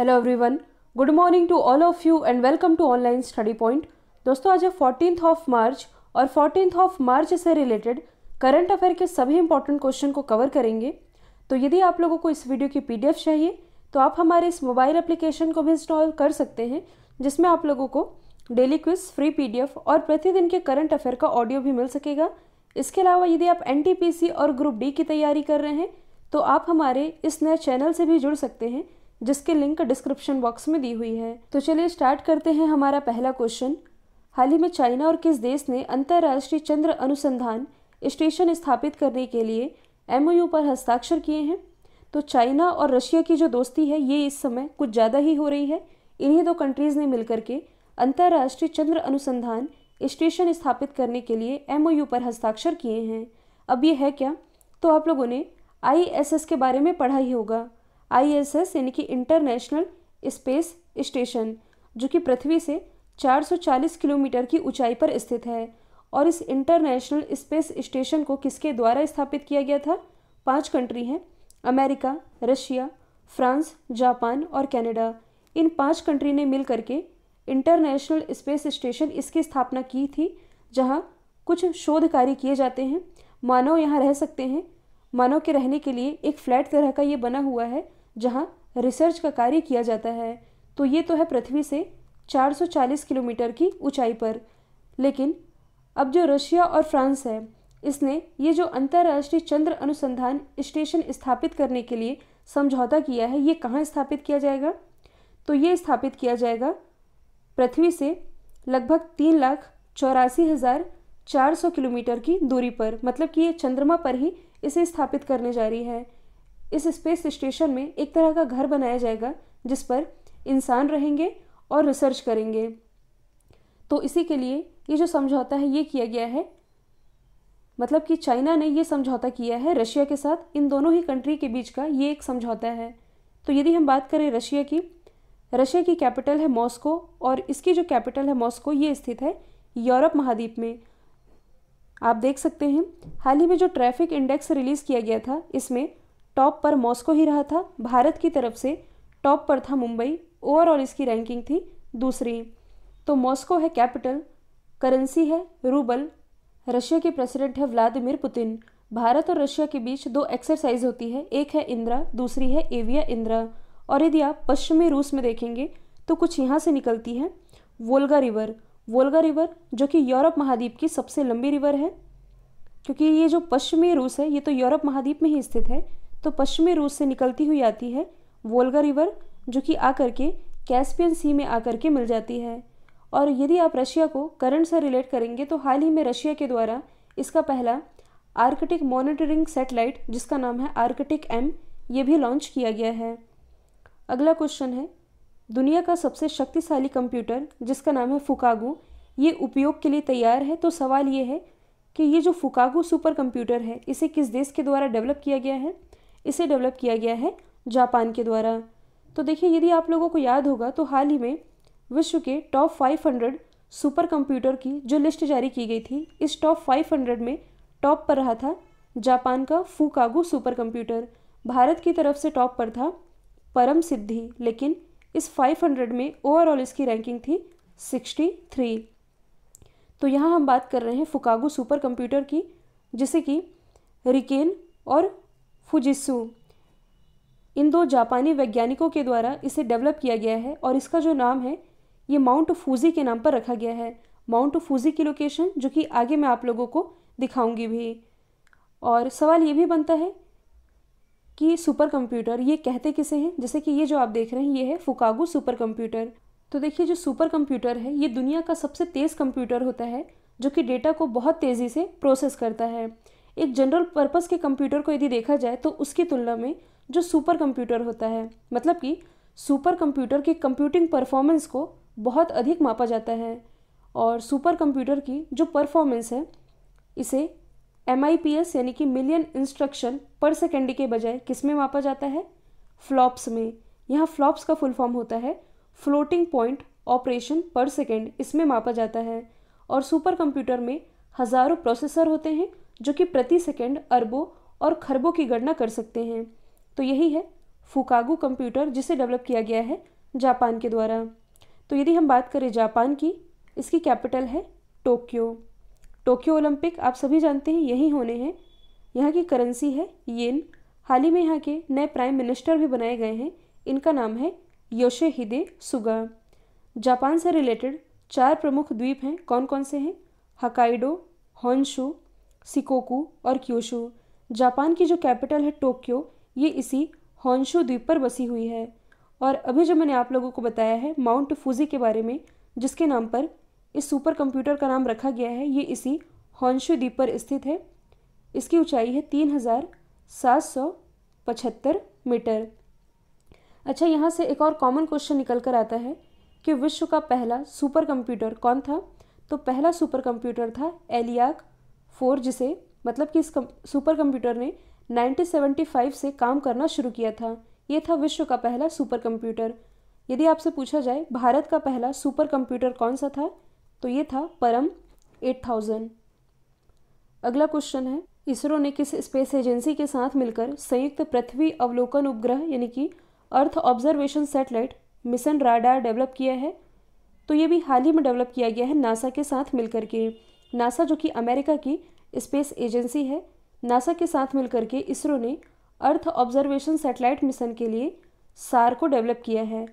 hello everyone good morning to all of you and welcome to online study point दोस्तों आज है fourteen of March और fourteen of March से related current affair के सभी important question को cover करेंगे तो यदि आप लोगों को इस वीडियो की पी चाहिए तो आप हमारे इस मोबाइल एप्लीकेशन को भी इंस्टॉल कर सकते हैं जिसमें आप लोगों को डेली क्विज फ्री पी और प्रतिदिन के करंट अफेयर का ऑडियो भी मिल सकेगा इसके अलावा यदि आप एन और ग्रुप डी की तैयारी कर रहे हैं तो आप हमारे इस नए चैनल से भी जुड़ सकते हैं जिसकी लिंक डिस्क्रिप्शन बॉक्स में दी हुई है तो चलिए स्टार्ट करते हैं हमारा पहला क्वेश्चन हाल ही में चाइना और किस देश ने अंतर्राष्ट्रीय चंद्र अनुसंधान स्टेशन स्थापित करने के लिए एम पर हस्ताक्षर किए हैं तो चाइना और रशिया की जो दोस्ती है ये इस समय कुछ ज़्यादा ही हो रही है इन्हीं दो कंट्रीज़ ने मिलकर के अंतर्राष्ट्रीय चंद्र अनुसंधान स्टेशन स्थापित करने के लिए एम पर हस्ताक्षर किए हैं अब ये है क्या तो आप लोगों ने आई के बारे में पढ़ा ही होगा एस यानी कि इंटरनेशनल स्पेस स्टेशन जो कि पृथ्वी से 440 किलोमीटर की ऊंचाई पर स्थित है और इस इंटरनेशनल स्पेस स्टेशन को किसके द्वारा स्थापित किया गया था पांच कंट्री हैं अमेरिका रशिया फ्रांस जापान और कनाडा इन पांच कंट्री ने मिल करके इंटरनेशनल स्पेस स्टेशन इसकी स्थापना की थी जहां कुछ शोध कार्य किए जाते हैं मानव यहाँ रह सकते हैं मानव के रहने के लिए एक फ्लैट तरह का ये बना हुआ है जहाँ रिसर्च का कार्य किया जाता है तो ये तो है पृथ्वी से 440 किलोमीटर की ऊंचाई पर लेकिन अब जो रशिया और फ्रांस है इसने ये जो अंतर्राष्ट्रीय चंद्र अनुसंधान स्टेशन स्थापित करने के लिए समझौता किया है ये कहाँ स्थापित किया जाएगा तो ये स्थापित किया जाएगा पृथ्वी से लगभग तीन लाख चौरासी हज़ार चार सौ किलोमीटर की दूरी पर मतलब कि ये चंद्रमा पर ही इसे स्थापित करने जा रही है इस स्पेस स्टेशन में एक तरह का घर बनाया जाएगा जिस पर इंसान रहेंगे और रिसर्च करेंगे तो इसी के लिए ये जो समझौता है ये किया गया है मतलब कि चाइना ने ये समझौता किया है रशिया के साथ इन दोनों ही कंट्री के बीच का ये एक समझौता है तो यदि हम बात करें रशिया की रशिया की कैपिटल है मॉस्को और इसकी जो कैपिटल है मॉस्को ये स्थित है यूरोप महाद्वीप में आप देख सकते हैं हाल ही में जो ट्रैफिक इंडेक्स रिलीज़ किया गया था इसमें टॉप पर मॉस्को ही रहा था भारत की तरफ से टॉप पर था मुंबई ओवरऑल इसकी रैंकिंग थी दूसरी तो मॉस्को है कैपिटल करेंसी है रूबल रशिया के प्रेसिडेंट है व्लादिमिर पुतिन भारत और रशिया के बीच दो एक्सरसाइज होती है एक है इंदिरा दूसरी है एविया इंदिरा और यदि आप पश्चिमी रूस में देखेंगे तो कुछ यहाँ से निकलती है वोल्गा रिवर वोल्गा रिवर जो कि यूरोप महाद्वीप की सबसे लंबी रिवर है क्योंकि ये जो पश्चिमी रूस है ये तो यूरोप महाद्वीप में ही स्थित है तो पश्चिमी रूस से निकलती हुई आती है वोल्गा रिवर जो कि आकर के कैस्पियन सी में आकर के मिल जाती है और यदि आप रशिया को करंट से रिलेट करेंगे तो हाल ही में रशिया के द्वारा इसका पहला आर्कटिक मॉनिटरिंग सेटेलाइट जिसका नाम है आर्कटिक एम ये भी लॉन्च किया गया है अगला क्वेश्चन है दुनिया का सबसे शक्तिशाली कंप्यूटर जिसका नाम है फुकागो ये उपयोग के लिए तैयार है तो सवाल ये है कि ये जो फुकागो सुपर कंप्यूटर है इसे किस देश के द्वारा डेवलप किया गया है इसे डेवलप किया गया है जापान के द्वारा तो देखिए यदि आप लोगों को याद होगा तो हाल ही में विश्व के टॉप 500 सुपर कंप्यूटर की जो लिस्ट जारी की गई थी इस टॉप 500 में टॉप पर रहा था जापान का फूकागु सुपर कंप्यूटर भारत की तरफ से टॉप पर था परम सिद्धि लेकिन इस 500 में ओवरऑल इसकी रैंकिंग थी 63 तो यहाँ हम बात कर रहे हैं फुकागू सुपर कंप्यूटर की जिसे कि रिकेन और फुजिसू इन दो जापानी वैज्ञानिकों के द्वारा इसे डेवलप किया गया है और इसका जो नाम है ये माउंट फूजी के नाम पर रखा गया है माउंट फूजी की लोकेशन जो कि आगे मैं आप लोगों को दिखाऊंगी भी और सवाल ये भी बनता है कि सुपर कंप्यूटर ये कहते किसे हैं जैसे कि ये जो आप देख रहे हैं ये है फुकागो सुपर कंप्यूटर तो देखिए जो सुपर कंप्यूटर है ये दुनिया का सबसे तेज़ कंप्यूटर होता है जो कि डेटा को बहुत तेज़ी से प्रोसेस करता है एक जनरल पर्पस के कंप्यूटर को यदि देखा जाए तो उसकी तुलना में जो सुपर कंप्यूटर होता है मतलब कि सुपर कंप्यूटर के कंप्यूटिंग परफॉर्मेंस को बहुत अधिक मापा जाता है और सुपर कंप्यूटर की जो परफॉर्मेंस है इसे एम यानी कि मिलियन इंस्ट्रक्शन पर सेकेंड के बजाय किस में मापा जाता है फ्लॉप्स में यहाँ फ्लॉप्स का फुल फॉर्म होता है floating point operation per second इसमें मापा जाता है और सुपर कंप्यूटर में हज़ारों प्रोसेसर होते हैं जो कि प्रति सेकंड अरबों और खरबों की गणना कर सकते हैं तो यही है फुकागू कंप्यूटर जिसे डेवलप किया गया है जापान के द्वारा तो यदि हम बात करें जापान की इसकी कैपिटल है टोक्यो टोक्यो ओलंपिक आप सभी जानते हैं यही होने हैं यहाँ की करेंसी है येन हाल ही में यहाँ के नए प्राइम मिनिस्टर भी बनाए गए हैं इनका नाम है योशे हिदे सुगा जापान से रिलेटेड चार प्रमुख द्वीप हैं कौन कौन से हैं हकाइडो हॉन्शू सिकोकू और क्योशू जापान की जो कैपिटल है टोक्यो ये इसी हॉन्शो द्वीप पर बसी हुई है और अभी जो मैंने आप लोगों को बताया है माउंट फूजी के बारे में जिसके नाम पर इस सुपर कंप्यूटर का नाम रखा गया है ये इसी हॉन्शो द्वीप पर स्थित है इसकी ऊंचाई है तीन हज़ार सात सौ पचहत्तर मीटर अच्छा यहाँ से एक और कॉमन क्वेश्चन निकल कर आता है कि विश्व का पहला सुपर कंप्यूटर कौन था तो पहला सुपर कंप्यूटर था एलियाक फोर जिसे मतलब कि इस कम, सुपर कंप्यूटर ने 1975 से काम करना शुरू किया था ये था विश्व का पहला सुपर कंप्यूटर यदि आपसे पूछा जाए भारत का पहला सुपर कंप्यूटर कौन सा था तो ये था परम 8000 अगला क्वेश्चन है इसरो ने किस स्पेस एजेंसी के साथ मिलकर संयुक्त पृथ्वी अवलोकन उपग्रह यानी कि earth observation satellite mission radar develop किया है तो ये भी हाल ही में डेवलप किया गया है नासा के साथ मिलकर के नासा जो कि अमेरिका की स्पेस एजेंसी है नासा के साथ मिलकर के इसरो ने अर्थ ऑब्जर्वेशन सैटेलाइट मिशन के लिए सार को डेवलप किया है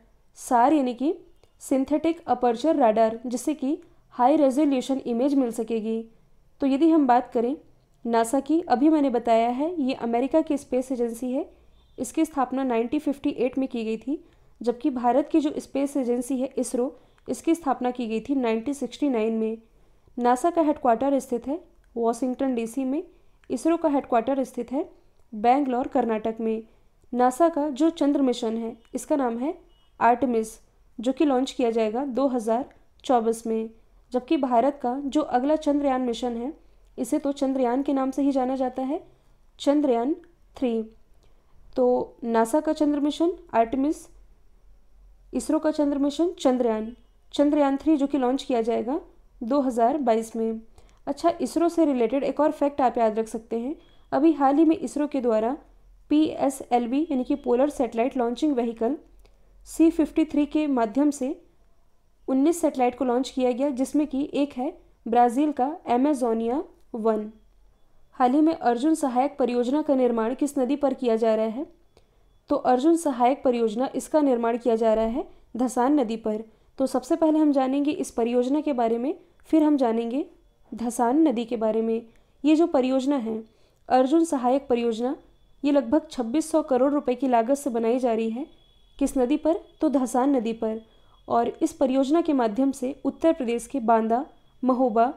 सार यानी कि सिंथेटिक अपर्चर राडार जिससे कि हाई रेजोल्यूशन इमेज मिल सकेगी तो यदि हम बात करें नासा की अभी मैंने बताया है ये अमेरिका की स्पेस एजेंसी है इसकी स्थापना 1958 में की गई थी जबकि भारत की जो स्पेस एजेंसी है इसरो इसकी स्थापना की गई थी 1969 में नासा का हेडक्वार्टर स्थित है वॉशिंगटन डीसी में इसरो का हेडक्वार्टर स्थित है बेंगलोर कर्नाटक में नासा का जो चंद्र मिशन है इसका नाम है आर्टमिस जो कि लॉन्च किया जाएगा 2024 में जबकि भारत का जो अगला चंद्रयान मिशन है इसे तो चंद्रयान के नाम से ही जाना जाता है चंद्रयान थ्री तो नासा का चंद्र मिशन आर्टमिस इसरो का चंद्र मिशन चंद्रयान चंद्रयान थ्री जो कि लॉन्च किया जाएगा 2022 में अच्छा इसरो से रिलेटेड एक और फैक्ट आप याद रख सकते हैं अभी हाल ही में इसरो के द्वारा पी एस एल बी यानी कि polar satellite launching vehicle C fifty three के माध्यम से 19 सेटेलाइट को लॉन्च किया गया जिसमें कि एक है ब्राज़ील का एमेजोनिया वन हाल ही में अर्जुन सहायक परियोजना का निर्माण किस नदी पर किया जा रहा है तो अर्जुन सहायक परियोजना इसका निर्माण किया जा रहा है धसान नदी पर तो सबसे पहले हम जानेंगे इस परियोजना के बारे में फिर हम जानेंगे धसान नदी के बारे में ये जो परियोजना है अर्जुन सहायक परियोजना ये लगभग 2600 करोड़ रुपए की लागत से बनाई जा रही है किस नदी पर तो धसान नदी पर और इस परियोजना के माध्यम से उत्तर प्रदेश के बांदा महोबा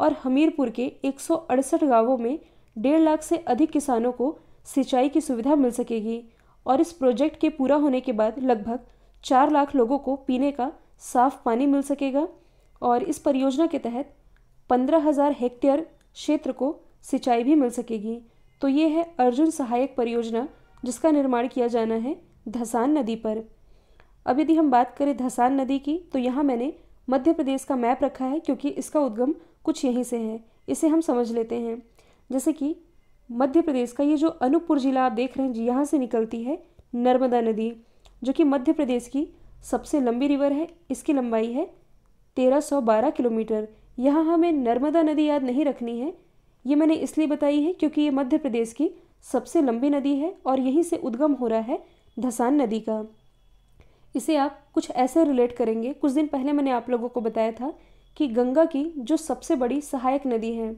और हमीरपुर के एक गांवों में डेढ़ लाख से अधिक किसानों को सिंचाई की सुविधा मिल सकेगी और इस प्रोजेक्ट के पूरा होने के बाद लगभग चार लाख लोगों को पीने का साफ पानी मिल सकेगा और इस परियोजना के तहत पंद्रह हज़ार हेक्टेयर क्षेत्र को सिंचाई भी मिल सकेगी तो ये है अर्जुन सहायक परियोजना जिसका निर्माण किया जाना है धसान नदी पर अब यदि हम बात करें धसान नदी की तो यहाँ मैंने मध्य प्रदेश का मैप रखा है क्योंकि इसका उद्गम कुछ यहीं से है इसे हम समझ लेते हैं जैसे कि मध्य प्रदेश का ये जो अनूपपुर जिला आप देख रहे हैं यहाँ से निकलती है नर्मदा नदी जो कि मध्य प्रदेश की सबसे लंबी रिवर है इसकी लंबाई है 1312 किलोमीटर यहाँ हमें नर्मदा नदी याद नहीं रखनी है ये मैंने इसलिए बताई है क्योंकि ये मध्य प्रदेश की सबसे लंबी नदी है और यहीं से उद्गम हो रहा है धसान नदी का इसे आप कुछ ऐसे रिलेट करेंगे कुछ दिन पहले मैंने आप लोगों को बताया था कि गंगा की जो सबसे बड़ी सहायक नदी है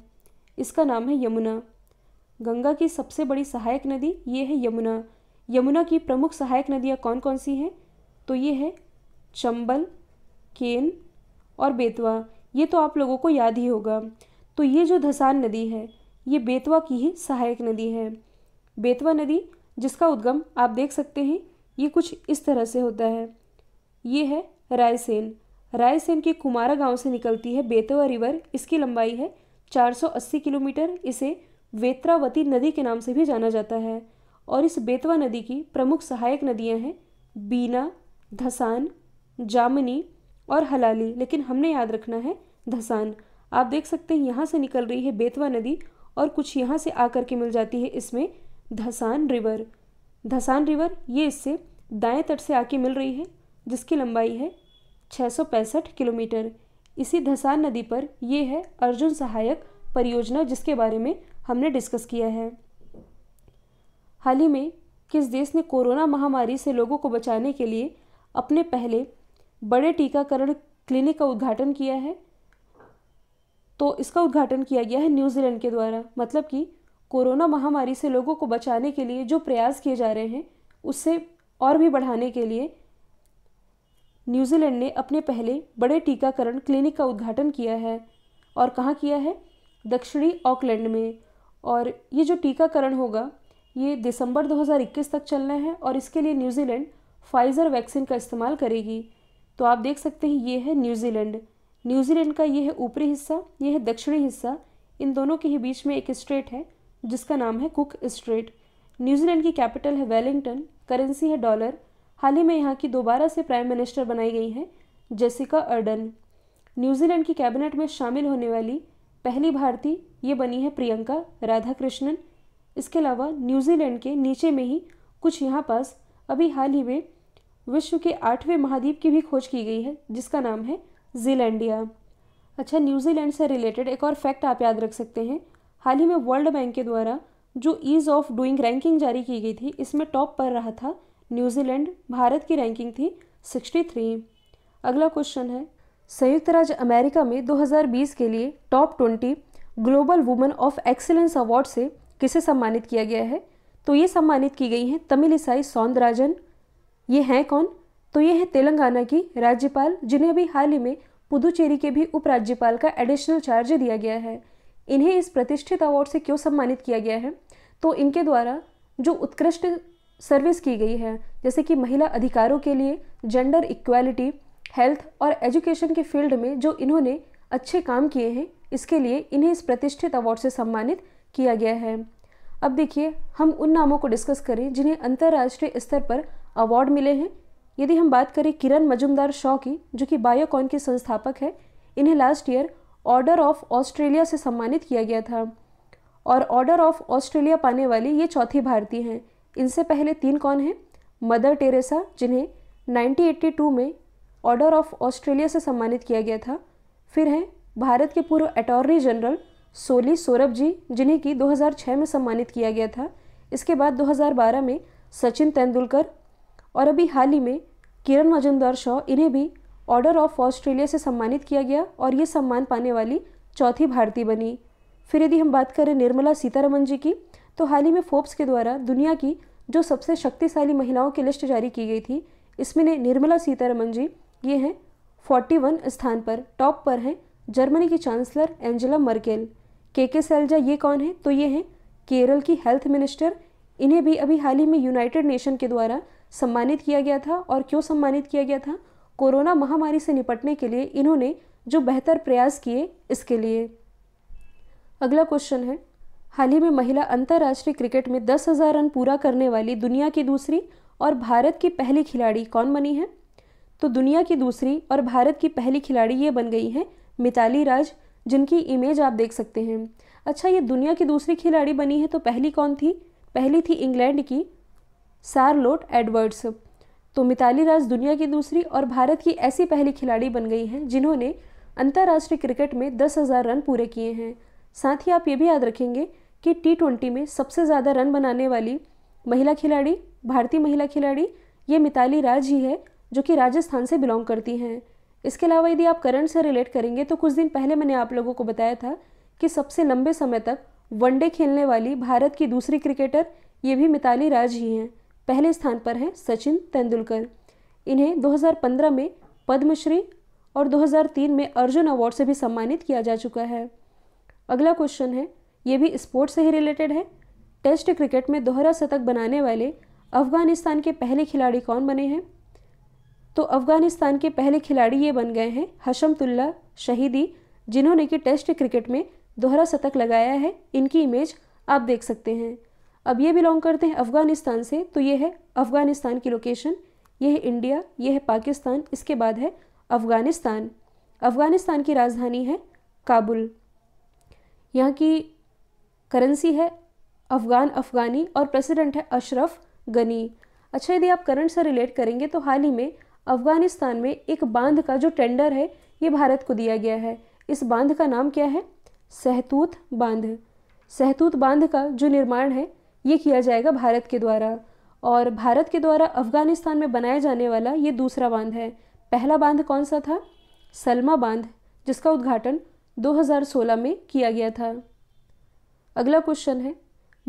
इसका नाम है यमुना गंगा की सबसे बड़ी सहायक नदी ये है यमुना यमुना की प्रमुख सहायक नदियाँ कौन कौन सी हैं तो ये है चंबल केन और बेतवा ये तो आप लोगों को याद ही होगा तो ये जो धसान नदी है ये बेतवा की ही सहायक नदी है बेतवा नदी जिसका उद्गम आप देख सकते हैं ये कुछ इस तरह से होता है ये है रायसेन रायसेन के कुमारा गांव से निकलती है बेतवा रिवर इसकी लंबाई है 480 किलोमीटर इसे वेत्रावती नदी के नाम से भी जाना जाता है और इस बेतवा नदी की प्रमुख सहायक नदियां हैं बीना धसान जामनी और हलाली लेकिन हमने याद रखना है धसान आप देख सकते हैं यहाँ से निकल रही है बेतवा नदी और कुछ यहाँ से आकर के मिल जाती है इसमें धसान रिवर धसान रिवर ये इससे दाएं तट से आके मिल रही है जिसकी लंबाई है छः किलोमीटर इसी धसान नदी पर यह है अर्जुन सहायक परियोजना जिसके बारे में हमने डिस्कस किया है हाल ही में किस देश ने कोरोना महामारी से लोगों को बचाने के लिए अपने पहले बड़े टीकाकरण क्लिनिक का उद्घाटन किया है तो इसका उद्घाटन किया गया है न्यूजीलैंड के द्वारा मतलब कि कोरोना महामारी से लोगों को बचाने के लिए जो प्रयास किए जा रहे हैं उससे और भी बढ़ाने के लिए न्यूजीलैंड ने अपने पहले बड़े टीकाकरण क्लिनिक का उद्घाटन किया है और कहाँ किया है दक्षिणी ऑकलैंड में और ये जो टीकाकरण होगा ये दिसंबर 2021 तक चलना है और इसके लिए न्यूजीलैंड फाइज़र वैक्सीन का इस्तेमाल करेगी तो आप देख सकते हैं ये है न्यूजीलैंड न्यूजीलैंड का ये है ऊपरी हिस्सा ये है दक्षिणी हिस्सा इन दोनों के ही बीच में एक स्ट्रेट है जिसका नाम है कुक स्ट्रेट न्यूजीलैंड की कैपिटल है वेलिंगटन करेंसी है डॉलर हाल ही में यहाँ की दोबारा से प्राइम मिनिस्टर बनाई गई हैं जेसिका अर्डन न्यूजीलैंड की कैबिनेट में शामिल होने वाली पहली भारतीय ये बनी है प्रियंका राधाकृष्णन इसके अलावा न्यूजीलैंड के नीचे में ही कुछ यहाँ पास अभी हाल ही में विश्व के आठवें महाद्वीप की भी खोज की गई है जिसका नाम है जीलैंडिया अच्छा न्यूजीलैंड से रिलेटेड एक और फैक्ट आप याद रख सकते हैं हाल ही में वर्ल्ड बैंक के द्वारा जो ईज़ ऑफ डूइंग रैंकिंग जारी की गई थी इसमें टॉप पर रहा था न्यूजीलैंड भारत की रैंकिंग थी 63 अगला क्वेश्चन है संयुक्त राज्य अमेरिका में 2020 के लिए top 20 global women of excellence award से किसे सम्मानित किया गया है तो ये सम्मानित की गई हैं तमिल ईसाई सौंदराजन ये हैं कौन तो ये हैं तेलंगाना की राज्यपाल जिन्हें अभी हाल ही में पुदुचेरी के भी उपराज्यपाल का एडिशनल चार्ज दिया गया है इन्हें इस प्रतिष्ठित अवार्ड से क्यों सम्मानित किया गया है तो इनके द्वारा जो उत्कृष्ट सर्विस की गई है जैसे कि महिला अधिकारों के लिए जेंडर इक्वालिटी हेल्थ और एजुकेशन के फील्ड में जो इन्होंने अच्छे काम किए हैं इसके लिए इन्हें इस प्रतिष्ठित अवार्ड से सम्मानित किया गया है अब देखिए हम उन नामों को डिस्कस करें जिन्हें अंतर्राष्ट्रीय स्तर पर अवार्ड मिले हैं यदि हम बात करें किरण मजुमदार शॉ की जो कि बायोकॉन के संस्थापक है इन्हें last year order of Australia से सम्मानित किया गया था और ऑर्डर ऑफ ऑस्ट्रेलिया पाने वाली ये चौथी भारतीय हैं इनसे पहले तीन कौन हैं मदर टेरेसा जिन्हें 1982 में ऑर्डर ऑफ ऑस्ट्रेलिया से सम्मानित किया गया था फिर हैं भारत के पूर्व attorney general Soli Sorabjee जिन्हें की 2006 में सम्मानित किया गया था इसके बाद 2012 में सचिन तेंदुलकर और अभी हाल ही में किरण मजुमदार शॉ इन्हें भी ऑर्डर ऑफ ऑस्ट्रेलिया से सम्मानित किया गया और ये सम्मान पाने वाली चौथी भारतीय बनी फिर यदि हम बात करें निर्मला सीतारमन जी की तो हाल ही में फोर्ब्स के द्वारा दुनिया की जो सबसे शक्तिशाली महिलाओं की लिस्ट जारी की गई थी इसमें निर्मला सीतारमन जी ये हैं 41 स्थान पर टॉप पर हैं जर्मनी की चांसलर एंजेला मर्केल के के सैलजा ये कौन है तो ये हैं केरल की हेल्थ मिनिस्टर इन्हें भी अभी हाल ही में यूनाइटेड नेशन के द्वारा सम्मानित किया गया था और क्यों सम्मानित किया गया था कोरोना महामारी से निपटने के लिए इन्होंने जो बेहतर प्रयास किए इसके लिए अगला क्वेश्चन है हाल ही में महिला अंतर्राष्ट्रीय क्रिकेट में दस हज़ार रन पूरा करने वाली दुनिया की दूसरी और भारत की पहली खिलाड़ी कौन बनी है तो दुनिया की दूसरी और भारत की पहली खिलाड़ी ये बन गई हैं मिताली राज जिनकी इमेज आप देख सकते हैं अच्छा ये दुनिया की दूसरी खिलाड़ी बनी है तो पहली कौन थी पहली थी इंग्लैंड की सारलोट एडवर्ड्स तो मिताली राज दुनिया की दूसरी और भारत की ऐसी पहली खिलाड़ी बन गई हैं जिन्होंने अंतर्राष्ट्रीय क्रिकेट में दस हज़ार रन पूरे किए हैं साथ ही आप ये भी याद रखेंगे कि टी ट्वेंटी में सबसे ज़्यादा रन बनाने वाली महिला खिलाड़ी भारतीय महिला खिलाड़ी ये मिताली राज ही है जो कि राजस्थान से बिलोंग करती हैं इसके अलावा यदि आप करंट से रिलेट करेंगे तो कुछ दिन पहले मैंने आप लोगों को बताया था कि सबसे लंबे समय तक वनडे खेलने वाली भारत की दूसरी क्रिकेटर ये भी मिताली राज ही हैं पहले स्थान पर हैं सचिन तेंदुलकर इन्हें 2015 में पद्मश्री और 2003 में अर्जुन अवार्ड से भी सम्मानित किया जा चुका है अगला क्वेश्चन है ये भी स्पोर्ट्स से ही रिलेटेड है टेस्ट क्रिकेट में दोहरा शतक बनाने वाले अफगानिस्तान के पहले खिलाड़ी कौन बने हैं तो अफ़गानिस्तान के पहले खिलाड़ी ये बन गए हैं हशमतुल्ला शहीदी जिन्होंने कि टेस्ट क्रिकेट में दोहरा शतक लगाया है इनकी इमेज आप देख सकते हैं अब ये बिलोंग करते हैं अफ़गानिस्तान से तो ये है अफ़गानिस्तान की लोकेशन ये है इंडिया ये है पाकिस्तान इसके बाद है अफ़गानिस्तान अफ़गानिस्तान की राजधानी है काबुल यहाँ की करेंसी है अफ़गान अफ़गानी और प्रेसिडेंट है अशरफ गनी अच्छा यदि आप करंट से रिलेट करेंगे तो हाल ही में अफगानिस्तान में एक बांध का जो टेंडर है ये भारत को दिया गया है इस बांध का नाम क्या है सहतूत बांध सहतूत बांध का जो निर्माण है ये किया जाएगा भारत के द्वारा और भारत के द्वारा अफगानिस्तान में बनाया जाने वाला ये दूसरा बांध है पहला बांध कौन सा था सलमा बांध जिसका उद्घाटन 2016 में किया गया था अगला क्वेश्चन है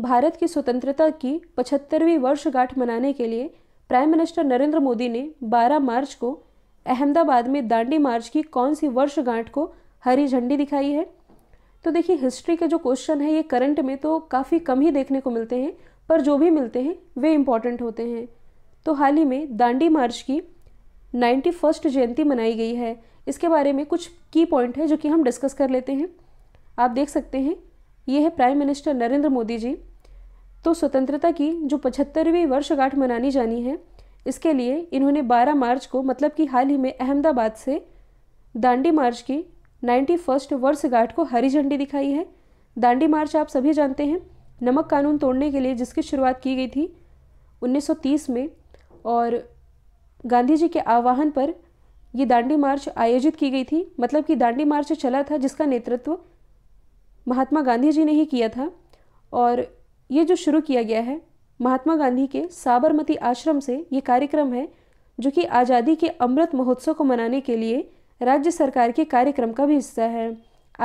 भारत की स्वतंत्रता की पचहत्तरवीं वर्षगांठ मनाने के लिए प्राइम मिनिस्टर नरेंद्र मोदी ने 12 मार्च को अहमदाबाद में दांडी मार्च की कौन सी वर्षगांठ को हरी झंडी दिखाई है तो देखिए हिस्ट्री के जो क्वेश्चन है ये करंट में तो काफ़ी कम ही देखने को मिलते हैं पर जो भी मिलते हैं वे इम्पॉर्टेंट होते हैं तो हाल ही में दांडी मार्च की नाइन्टी फर्स्ट जयंती मनाई गई है इसके बारे में कुछ की पॉइंट है जो कि हम डिस्कस कर लेते हैं आप देख सकते हैं ये है प्राइम मिनिस्टर नरेंद्र मोदी जी तो स्वतंत्रता की जो पचहत्तरवीं वर्षगांठ मनानी जानी है इसके लिए इन्होंने 12 मार्च को मतलब कि हाल ही में अहमदाबाद से दांडी मार्च की नाइन्टी फर्स्ट वर्षगांठ को हरी झंडी दिखाई है दांडी मार्च आप सभी जानते हैं नमक कानून तोड़ने के लिए जिसकी शुरुआत की गई थी 1930 में और गांधी जी के आह्वान पर ये दांडी मार्च आयोजित की गई थी मतलब कि दांडी मार्च चला था जिसका नेतृत्व महात्मा गांधी जी ने ही किया था और ये जो शुरू किया गया है महात्मा गांधी के साबरमती आश्रम से ये कार्यक्रम है जो कि आज़ादी के अमृत महोत्सव को मनाने के लिए राज्य सरकार के कार्यक्रम का भी हिस्सा है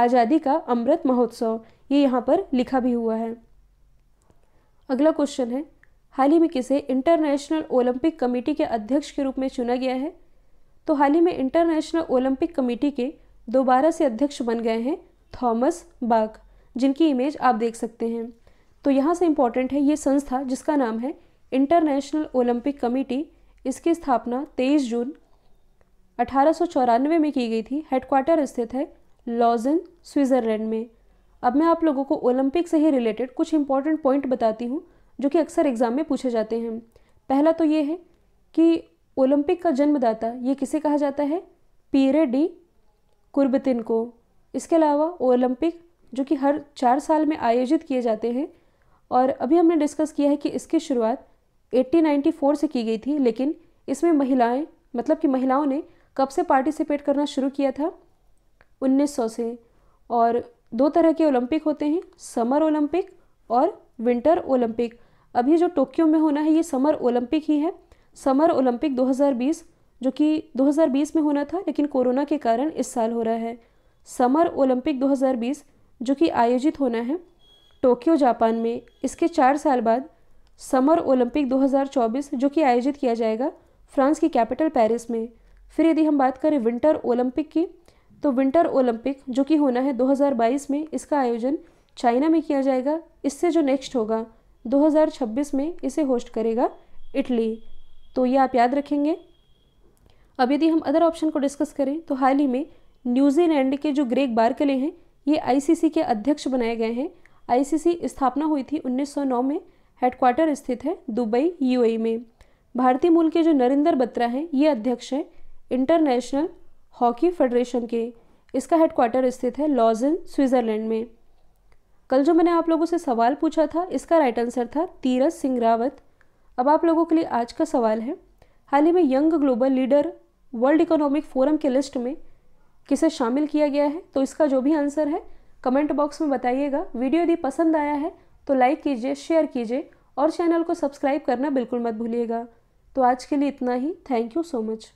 आज़ादी का अमृत महोत्सव ये यहाँ पर लिखा भी हुआ है अगला क्वेश्चन है हाल ही में किसे इंटरनेशनल ओलंपिक कमेटी के अध्यक्ष के रूप में चुना गया है तो हाल ही में इंटरनेशनल ओलंपिक कमेटी के दोबारा से अध्यक्ष बन गए हैं थॉमस बाग जिनकी इमेज आप देख सकते हैं तो यहाँ से इम्पॉर्टेंट है ये संस्था जिसका नाम है इंटरनेशनल ओलंपिक कमेटी इसकी स्थापना 23 जून अठारह में की गई थी हेडक्वार्टर स्थित है लॉजन स्विट्ज़रलैंड में अब मैं आप लोगों को ओलंपिक से ही रिलेटेड कुछ इम्पॉर्टेंट पॉइंट बताती हूँ जो कि अक्सर एग्ज़ाम में पूछे जाते हैं पहला तो ये है कि ओलंपिक का जन्मदाता ये किसे कहा जाता है पीरे डी कुर्बतिन को इसके अलावा ओलंपिक जो कि हर चार साल में आयोजित किए जाते हैं और अभी हमने डिस्कस किया है कि इसकी शुरुआत 1894 से की गई थी लेकिन इसमें महिलाएं मतलब कि महिलाओं ने कब से पार्टिसिपेट करना शुरू किया था 1900 से और दो तरह के ओलंपिक होते हैं समर ओलंपिक और विंटर ओलंपिक अभी जो टोक्यो में होना है ये समर ओलंपिक ही है समर ओलंपिक 2020 जो कि 2020 में होना था लेकिन कोरोना के कारण इस साल हो रहा है समर ओलंपिक 2020 जो कि आयोजित होना है टोक्यो जापान में इसके चार साल बाद समर ओलंपिक 2024 जो कि आयोजित किया जाएगा फ्रांस की कैपिटल पेरिस में फिर यदि हम बात करें विंटर ओलंपिक की तो विंटर ओलंपिक जो कि होना है 2022 में इसका आयोजन चाइना में किया जाएगा इससे जो नेक्स्ट होगा 2026 में इसे होस्ट करेगा इटली तो ये आप याद रखेंगे अब यदि हम अदर ऑप्शन को डिस्कस करें तो हाल ही में न्यूजीलैंड के जो ग्रेग बारकले हैं ये आईसीसी के अध्यक्ष बनाए गए हैं आईसीसी स्थापना हुई थी 1909 में हेडक्वार्टर स्थित है दुबई यूएई e में भारतीय मूल के जो नरेंद्र बत्रा हैं ये अध्यक्ष हैं इंटरनेशनल हॉकी फेडरेशन के इसका हेडक्वार्टर स्थित है लॉजन स्विट्ज़रलैंड में कल जो मैंने आप लोगों से सवाल पूछा था इसका राइट आंसर था तीरथ सिंह रावत अब आप लोगों के लिए आज का सवाल है हाल ही में young global leader world economic forum के लिस्ट में किसे शामिल किया गया है तो इसका जो भी आंसर है कमेंट बॉक्स में बताइएगा वीडियो यदि पसंद आया है तो लाइक कीजिए शेयर कीजिए और चैनल को सब्सक्राइब करना बिल्कुल मत भूलिएगा तो आज के लिए इतना ही थैंक यू सो मच